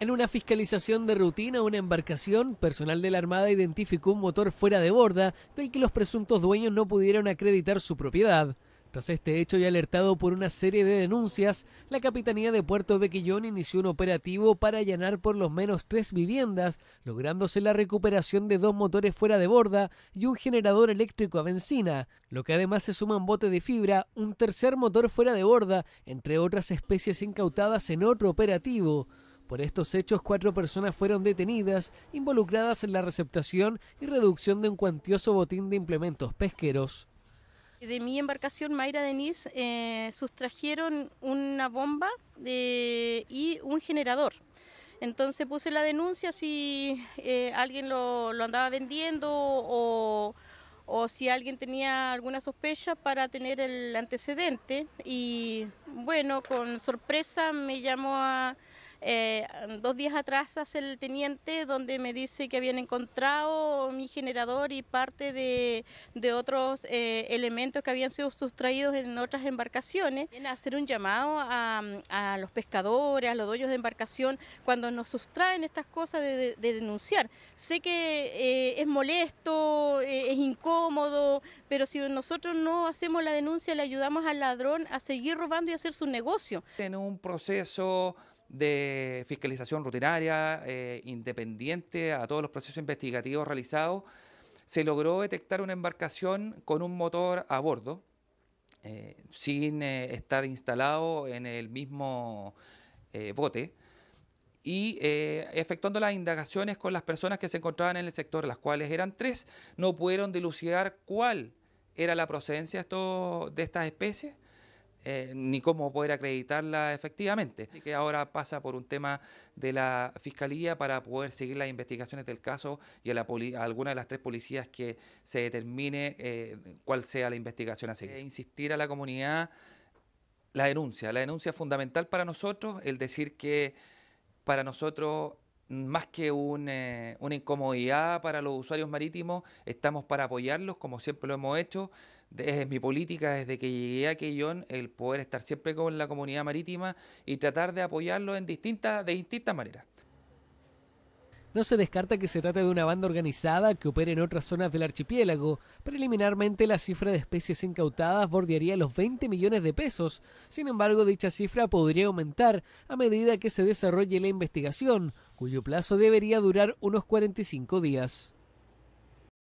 En una fiscalización de rutina, una embarcación, personal de la Armada identificó un motor fuera de borda del que los presuntos dueños no pudieron acreditar su propiedad. Tras este hecho y alertado por una serie de denuncias, la Capitanía de Puerto de Quillón inició un operativo para allanar por lo menos tres viviendas, lográndose la recuperación de dos motores fuera de borda y un generador eléctrico a benzina, lo que además se suma un bote de fibra, un tercer motor fuera de borda, entre otras especies incautadas en otro operativo. Por estos hechos, cuatro personas fueron detenidas, involucradas en la receptación y reducción de un cuantioso botín de implementos pesqueros. De mi embarcación Mayra Denise eh, sustrajeron una bomba eh, y un generador. Entonces puse la denuncia si eh, alguien lo, andaba vendiendo o, o, si alguien tenía alguna sospecha para tener el antecedente. Y bueno, con sorpresa me llamó a, eh, dos días atrás hace el teniente donde me dice que habían encontrado mi generador y parte de, otros eh, elementos que habían sido sustraídos en otras embarcaciones. Viene hacer un llamado a, los pescadores, a los dueños de embarcación, cuando nos sustraen estas cosas de, denunciar. Sé que eh, es molesto, es incómodo, pero si nosotros no hacemos la denuncia, le ayudamos al ladrón a seguir robando y hacer su negocio. En un proceso de fiscalización rutinaria, eh, independiente a todos los procesos investigativos realizados, se logró detectar una embarcación con un motor a bordo, eh, sin eh, estar instalado en el mismo bote, y efectuando las indagaciones con las personas que se encontraban en el sector, las cuales eran tres, no pudieron dilucidar cuál era la procedencia de estas especies eh, ni cómo poder acreditarla efectivamente. Así que ahora pasa por un tema de la Fiscalía para poder seguir las investigaciones del caso y a, alguna de las tres policías que se determine eh, cuál sea la investigación a seguir. Eh, insistir a la comunidad la denuncia, la denuncia es fundamental para nosotros, el decir que para nosotros más que eh, una incomodidad para los usuarios marítimos, estamos para apoyarlos, como siempre lo hemos hecho. Es mi política desde que llegué a Quellón el poder estar siempre con la comunidad marítima y tratar de apoyarlos en distintas, de distintas maneras. No se descarta que se trate de una banda organizada que opere en otras zonas del archipiélago. Preliminarmente, la cifra de especies incautadas bordearía los 20 millones de pesos. Sin embargo, dicha cifra podría aumentar a medida que se desarrolle la investigación, cuyo plazo debería durar unos 45 días.